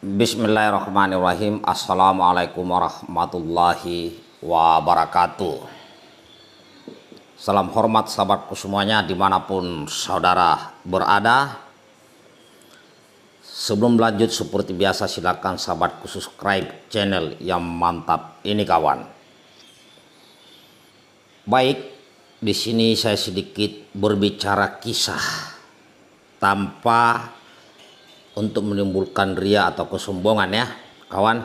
Bismillahirrahmanirrahim. Assalamualaikum warahmatullahi wabarakatuh. Salam hormat sahabatku semuanya dimanapun saudara berada. Sebelum lanjut seperti biasa silakan sahabatku subscribe channel yang mantap ini kawan. Baik, di sini saya sedikit berbicara kisah tanpa untuk menimbulkan ria atau kesombongan ya kawan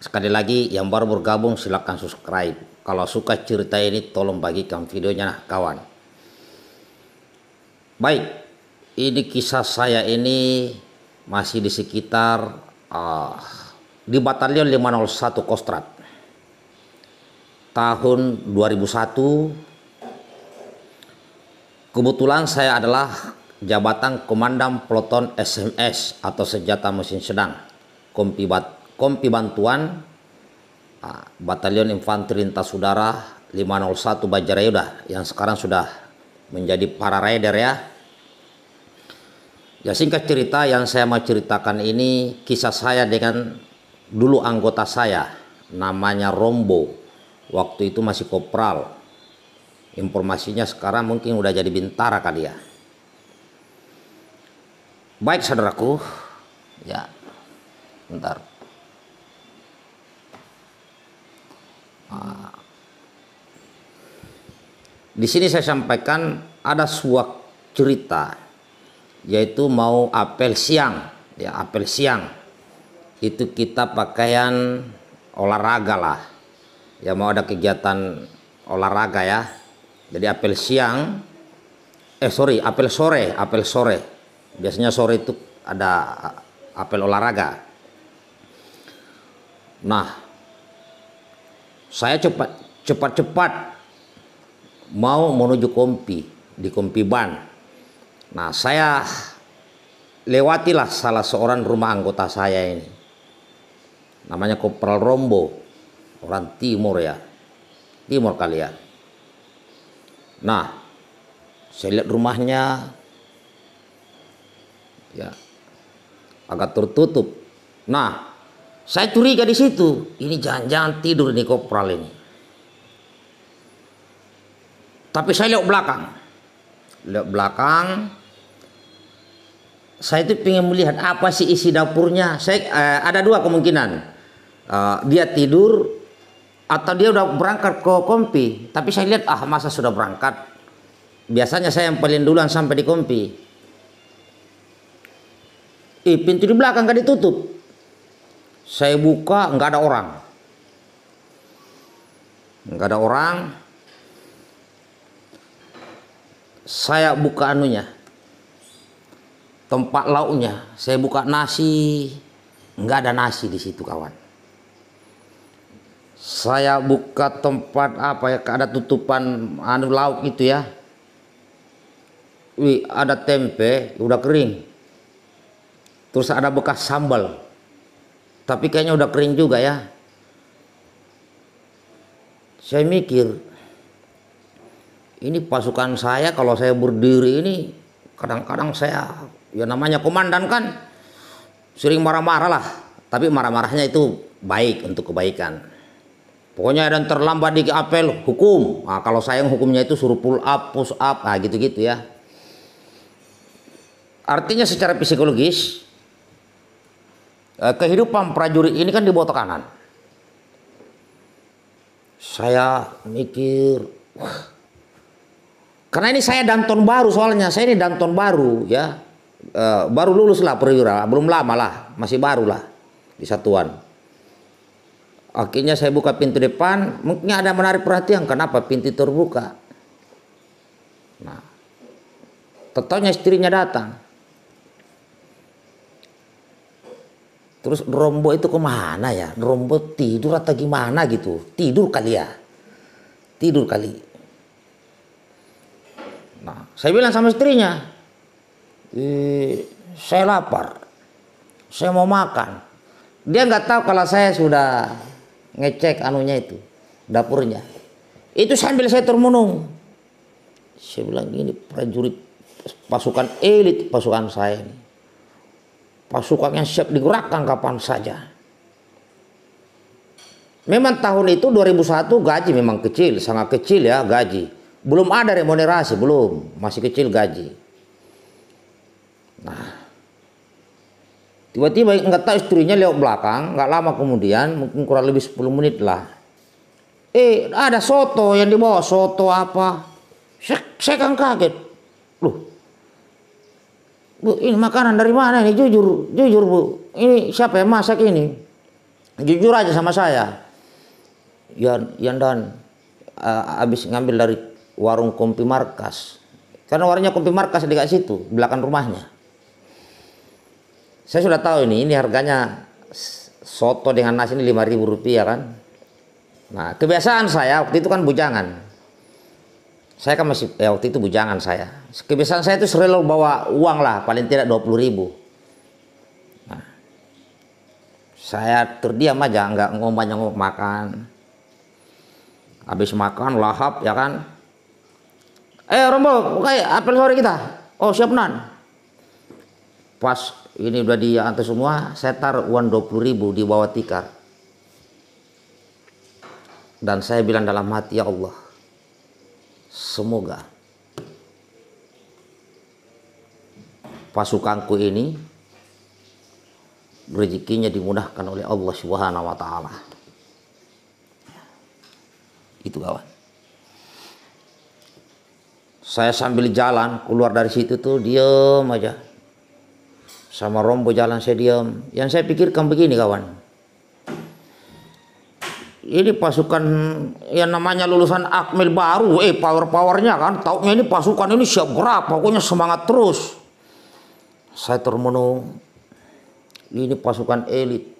sekali lagi yang baru bergabung silahkan subscribe kalau suka cerita ini tolong bagikan videonya nah, kawan baik ini kisah saya ini masih di sekitar uh, di batalion 501 Kostrat tahun 2001 kebetulan saya adalah jabatan Komandan peloton SMS atau senjata mesin sedang, kompi, bat, kompi bantuan Batalion Infanteri Lintas Udara 501 Bajarayuda yang sekarang sudah menjadi para raider ya. Ya singkat cerita yang saya mau ceritakan ini kisah saya dengan dulu anggota saya namanya Rombo. Waktu itu masih kopral. Informasinya sekarang mungkin udah jadi bintara kali ya. Baik saudaraku, ya, bentar. Ah. di sini saya sampaikan ada sebuah cerita, yaitu mau apel siang, ya apel siang. Itu kita pakaian olahraga lah, ya mau ada kegiatan olahraga ya. Jadi apel siang, eh sorry, apel sore, apel sore biasanya sore itu ada apel olahraga nah saya cepat cepat-cepat mau menuju kompi di kompi ban nah saya lewatilah salah seorang rumah anggota saya ini namanya Kopral Rombo orang timur ya timur kalian ya. nah saya lihat rumahnya ya agak tertutup. Nah, saya curiga di situ. Ini jangan-jangan tidur nih kopral ini. Tapi saya lihat belakang. Lihat belakang. Saya itu ingin melihat apa sih isi dapurnya. Saya eh, ada dua kemungkinan. Eh, dia tidur atau dia udah berangkat ke kompi. Tapi saya lihat ah masa sudah berangkat. Biasanya saya yang paling duluan sampai di kompi. Eh pintu di belakang gak ditutup. Saya buka nggak ada orang. Nggak ada orang. Saya buka anunya. Tempat lauknya. Saya buka nasi. Nggak ada nasi di situ kawan. Saya buka tempat apa ya ada tutupan anu lauk itu ya. Wih, ada tempe udah kering terus ada bekas sambal tapi kayaknya udah kering juga ya saya mikir ini pasukan saya kalau saya berdiri ini kadang-kadang saya ya namanya komandan kan sering marah-marah lah tapi marah-marahnya itu baik untuk kebaikan pokoknya dan terlambat di apel hukum nah, kalau sayang hukumnya itu suruh pull up push up nah gitu-gitu ya artinya secara psikologis Eh, kehidupan prajurit ini kan di bawah tekanan. Saya mikir, wah, karena ini saya danton baru soalnya, saya ini danton baru ya, e, baru lulus lah perwira, belum lama lah, masih baru lah di satuan. Akhirnya saya buka pintu depan, mungkin ada menarik perhatian kenapa pintu terbuka. Nah, tetapnya istrinya datang. Terus Rombo itu kemana ya? Rombo tidur atau gimana gitu? Tidur kali ya? Tidur kali. Nah, saya bilang sama istrinya, e, saya lapar, saya mau makan. Dia nggak tahu kalau saya sudah ngecek anunya itu, dapurnya. Itu sambil saya termenung. Saya bilang ini prajurit pasukan elit pasukan saya ini pasukannya siap digerakkan kapan saja. Memang tahun itu 2001 gaji memang kecil, sangat kecil ya gaji. Belum ada remunerasi, belum, masih kecil gaji. Nah, tiba-tiba nggak tahu istrinya lewat belakang, nggak lama kemudian, mungkin kurang lebih 10 menit lah. Eh, ada soto yang dibawa, soto apa? Saya, saya kan kaget. Loh, Bu, ini makanan dari mana ini? Jujur, jujur Bu. Ini siapa yang masak ini? Jujur aja sama saya. Yan, ya uh, habis ngambil dari warung kompi markas. Karena warungnya kompi markas dekat situ, belakang rumahnya. Saya sudah tahu ini, ini harganya soto dengan nasi ini 5000 rupiah kan. Nah, kebiasaan saya waktu itu kan bujangan. Saya kan masih ya waktu itu bujangan saya. Kebiasaan saya itu rela bawa uang lah paling tidak 20 ribu. Nah, saya terdiam aja nggak ngomong banyak ngomong makan. Habis makan lahap ya kan. Eh Rombo, kayak apel sore kita. Oh siap nan. Pas ini udah di diantar semua, saya taruh uang 20 ribu di bawah tikar. Dan saya bilang dalam hati ya Allah, Semoga pasukanku ini rezekinya dimudahkan oleh Allah Subhanahu wa taala. Itu kawan. Saya sambil jalan keluar dari situ tuh diam aja. Sama rombo jalan saya diam. Yang saya pikirkan begini kawan ini pasukan yang namanya lulusan Akmil baru, eh power-powernya kan, taunya ini pasukan ini siap gerak, pokoknya semangat terus. Saya termenung, ini pasukan elit,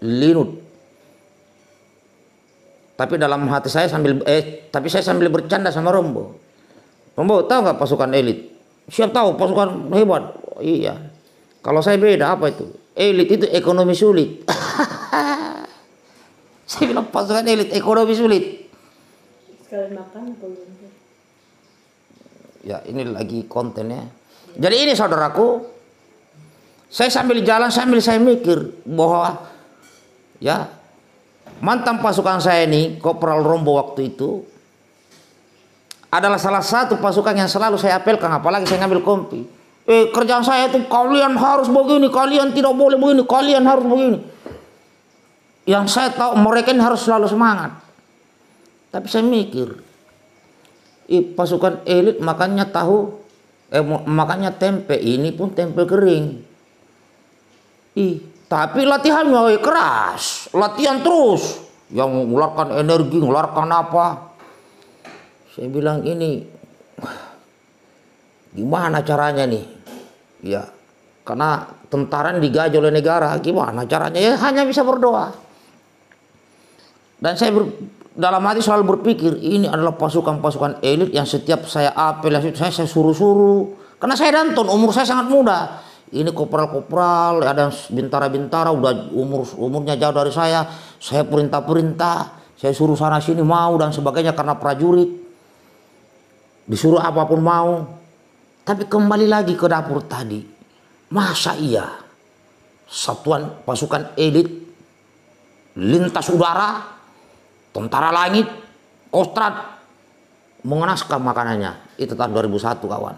linut. Tapi dalam hati saya sambil eh tapi saya sambil bercanda sama Rombo. Rombo tahu nggak pasukan elit? Siap tahu pasukan hebat. Iya. Kalau saya beda apa itu? Elit itu ekonomi sulit. Saya bilang pasukan elit, ekonomi sulit. Sekali makan atau Ya ini lagi kontennya. Jadi ini saudaraku, saya sambil jalan sambil saya mikir bahwa ya mantan pasukan saya ini Kopral Rombo waktu itu adalah salah satu pasukan yang selalu saya apelkan apalagi saya ngambil kompi. Eh kerjaan saya itu kalian harus begini, kalian tidak boleh begini, kalian harus begini. Yang saya tahu mereka ini harus selalu semangat. Tapi saya mikir, pasukan elit makannya tahu, eh, makannya tempe ini pun tempe kering. Ih, tapi latihannya keras, latihan terus. Yang mengeluarkan energi, mengeluarkan apa. Saya bilang ini, gimana caranya nih? Ya, karena tentara digaji oleh negara, gimana caranya? Ya hanya bisa berdoa. Dan saya ber, dalam hati selalu berpikir ini adalah pasukan-pasukan elit yang setiap saya apel, saya, saya suruh-suruh. Karena saya danton, umur saya sangat muda. Ini kopral-kopral, ada bintara-bintara, udah umur umurnya jauh dari saya. Saya perintah-perintah, saya suruh sana sini mau dan sebagainya karena prajurit. Disuruh apapun mau. Tapi kembali lagi ke dapur tadi. Masa iya satuan pasukan elit lintas udara tentara langit, Kostrad mengenaskan makanannya. Itu tahun 2001 kawan.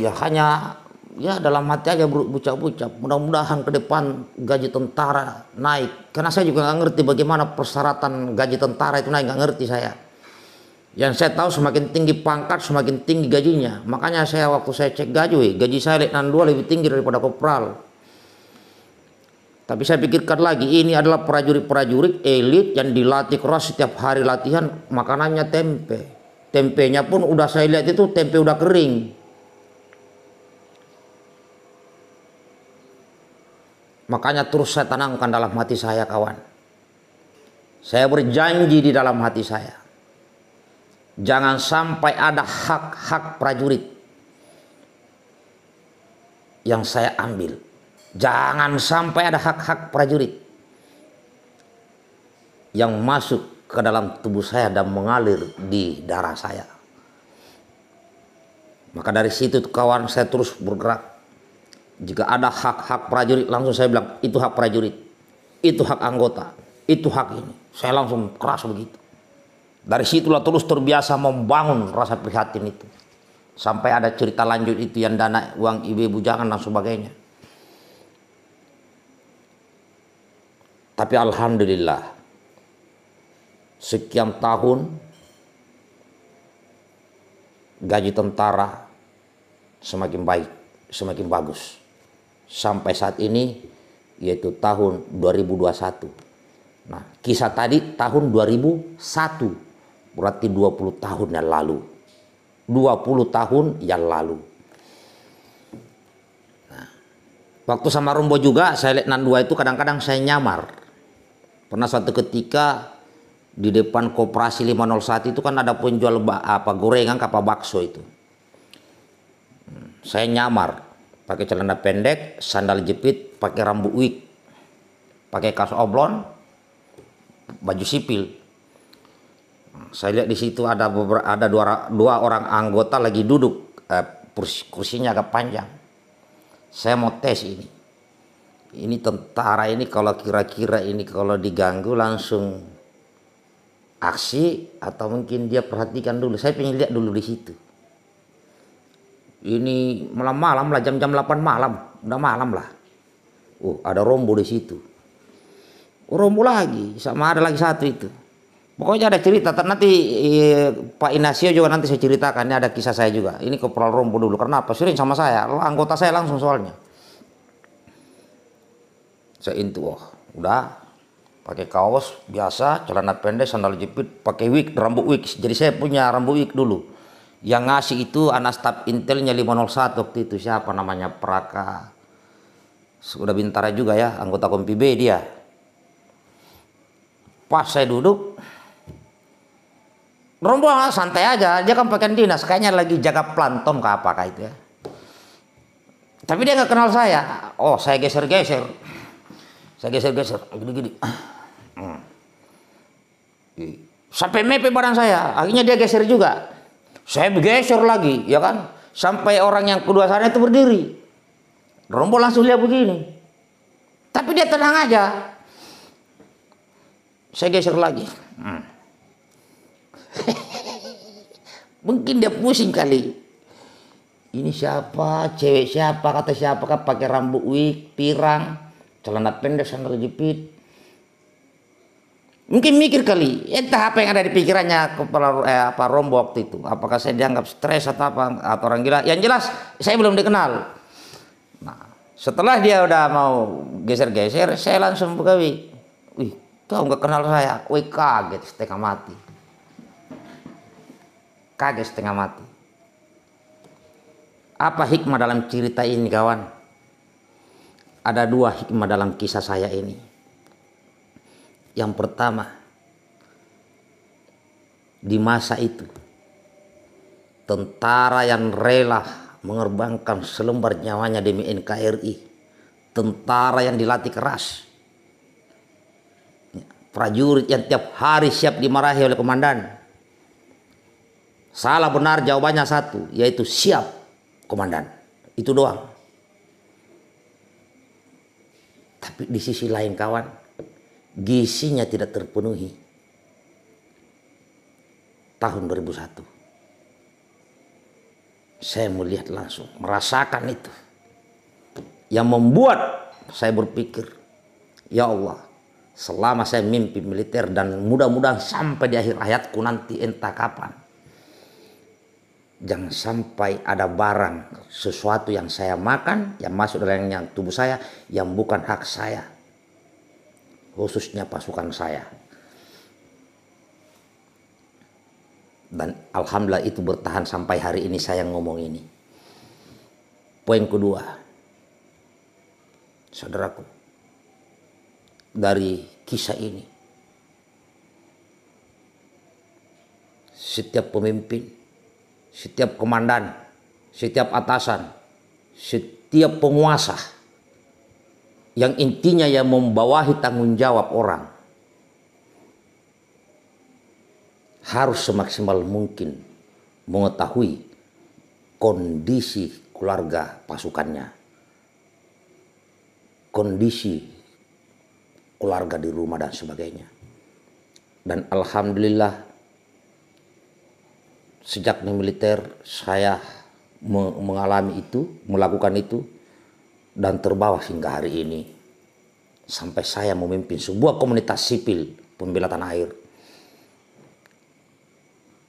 Ya hanya ya dalam mati aja bucap-bucap. Mudah-mudahan ke depan gaji tentara naik. Karena saya juga nggak ngerti bagaimana persyaratan gaji tentara itu naik nggak ngerti saya. Yang saya tahu semakin tinggi pangkat semakin tinggi gajinya. Makanya saya waktu saya cek gaji, gaji saya letnan dua lebih tinggi daripada kopral. Tapi saya pikirkan lagi, ini adalah prajurit-prajurit elit yang dilatih keras setiap hari latihan, makanannya tempe. Tempenya pun udah saya lihat itu tempe udah kering. Makanya terus saya tanamkan dalam hati saya kawan. Saya berjanji di dalam hati saya. Jangan sampai ada hak-hak prajurit yang saya ambil Jangan sampai ada hak-hak prajurit yang masuk ke dalam tubuh saya dan mengalir di darah saya. Maka dari situ kawan saya terus bergerak. Jika ada hak-hak prajurit langsung saya bilang itu hak prajurit. Itu hak anggota. Itu hak ini. Saya langsung keras begitu. Dari situlah terus terbiasa membangun rasa prihatin itu. Sampai ada cerita lanjut itu yang dana uang ibu-ibu jangan dan sebagainya Tapi alhamdulillah sekian tahun gaji tentara semakin baik, semakin bagus. Sampai saat ini yaitu tahun 2021. Nah, kisah tadi tahun 2001 berarti 20 tahun yang lalu. 20 tahun yang lalu. Nah, waktu sama Rombo juga saya lihat Nandua itu kadang-kadang saya nyamar Pernah suatu ketika di depan koperasi 501 itu kan ada penjual apa gorengan apa bakso itu. Saya nyamar pakai celana pendek, sandal jepit, pakai rambut wig, pakai kaos oblong, baju sipil. Saya lihat di situ ada beberapa, ada dua, dua orang anggota lagi duduk, eh, kursinya agak panjang. Saya mau tes ini ini tentara ini kalau kira-kira ini kalau diganggu langsung aksi atau mungkin dia perhatikan dulu saya pengen lihat dulu di situ ini malam-malam lah jam-jam 8 malam udah malam lah oh ada rombo di situ oh, rombo lagi sama ada lagi satu itu pokoknya ada cerita nanti eh, Pak Inasio juga nanti saya ceritakan ini ada kisah saya juga ini kepala rombo dulu Karena apa? sering sama saya anggota saya langsung soalnya sein oh. udah pakai kaos biasa celana pendek sandal jepit pakai wig rambut wig jadi saya punya rambut wig dulu yang ngasih itu anak staf intelnya 501 waktu itu siapa namanya Praka sudah bintara juga ya anggota kompi B dia pas saya duduk rombongan santai aja dia kan pakai dinas kayaknya lagi jaga plantom ke apa kayak itu ya tapi dia nggak kenal saya oh saya geser geser saya geser-geser, gini-gini. Hmm. Sampai mepe barang saya, akhirnya dia geser juga. Saya geser lagi, ya kan? Sampai orang yang kedua sana itu berdiri. Rombol langsung lihat begini. Tapi dia tenang aja. Saya geser lagi. Hmm. Mungkin dia pusing kali. Ini siapa? Cewek siapa? Kata siapa? Pakai rambut wig, pirang celana pendek sandal jepit mungkin mikir kali entah apa yang ada di pikirannya kepala eh, apa rombo waktu itu apakah saya dianggap stres atau apa atau orang gila yang jelas saya belum dikenal nah setelah dia udah mau geser-geser saya langsung pegawai wih kau nggak kenal saya wih kaget setengah mati kaget setengah mati apa hikmah dalam cerita ini kawan ada dua hikmah dalam kisah saya ini. Yang pertama, di masa itu, tentara yang rela mengorbankan selembar nyawanya demi NKRI, tentara yang dilatih keras, ya, prajurit yang tiap hari siap dimarahi oleh komandan. Salah benar jawabannya satu, yaitu siap komandan. Itu doang Tapi di sisi lain kawan, gisinya tidak terpenuhi. Tahun 2001. Saya melihat langsung, merasakan itu. Yang membuat saya berpikir, ya Allah, selama saya mimpi militer dan mudah-mudahan sampai di akhir hayatku nanti entah kapan jangan sampai ada barang sesuatu yang saya makan yang masuk dalam yang tubuh saya yang bukan hak saya khususnya pasukan saya dan alhamdulillah itu bertahan sampai hari ini saya ngomong ini poin kedua saudaraku dari kisah ini setiap pemimpin setiap komandan, setiap atasan, setiap penguasa yang intinya yang membawahi tanggung jawab orang harus semaksimal mungkin mengetahui kondisi keluarga pasukannya. Kondisi keluarga di rumah dan sebagainya. Dan alhamdulillah sejak di militer saya mengalami itu, melakukan itu dan terbawa hingga hari ini sampai saya memimpin sebuah komunitas sipil pembela tanah air.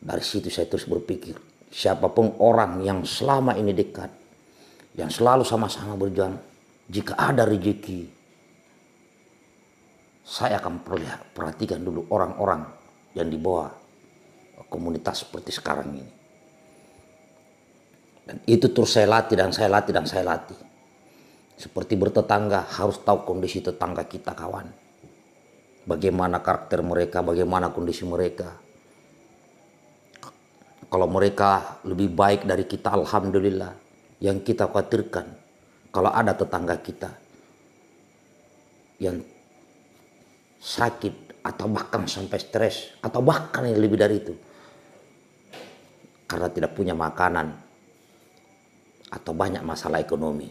Dari situ saya terus berpikir, siapapun orang yang selama ini dekat, yang selalu sama-sama berjuang, jika ada rezeki, saya akan perhatikan dulu orang-orang yang dibawa komunitas seperti sekarang ini. Dan itu terus saya latih dan saya latih dan saya latih. Seperti bertetangga harus tahu kondisi tetangga kita kawan. Bagaimana karakter mereka, bagaimana kondisi mereka. Kalau mereka lebih baik dari kita, alhamdulillah. Yang kita khawatirkan, kalau ada tetangga kita yang sakit atau bahkan sampai stres atau bahkan yang lebih dari itu karena tidak punya makanan atau banyak masalah ekonomi.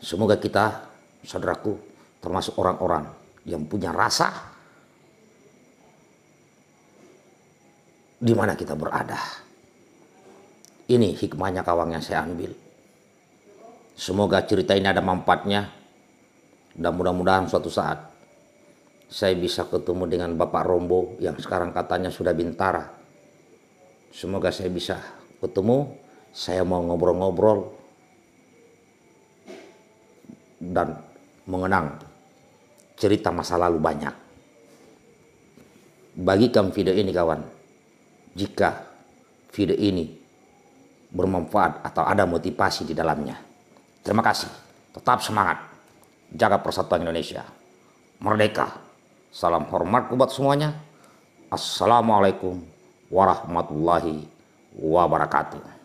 Semoga kita, saudaraku, termasuk orang-orang yang punya rasa di mana kita berada. Ini hikmahnya kawan yang saya ambil. Semoga cerita ini ada manfaatnya dan mudah-mudahan suatu saat saya bisa ketemu dengan Bapak Rombo yang sekarang katanya sudah bintara. Semoga saya bisa ketemu, saya mau ngobrol-ngobrol dan mengenang cerita masa lalu banyak. Bagikan video ini kawan, jika video ini bermanfaat atau ada motivasi di dalamnya. Terima kasih, tetap semangat, jaga persatuan Indonesia, merdeka! Salam hormat buat semuanya. Assalamualaikum warahmatullahi wabarakatuh.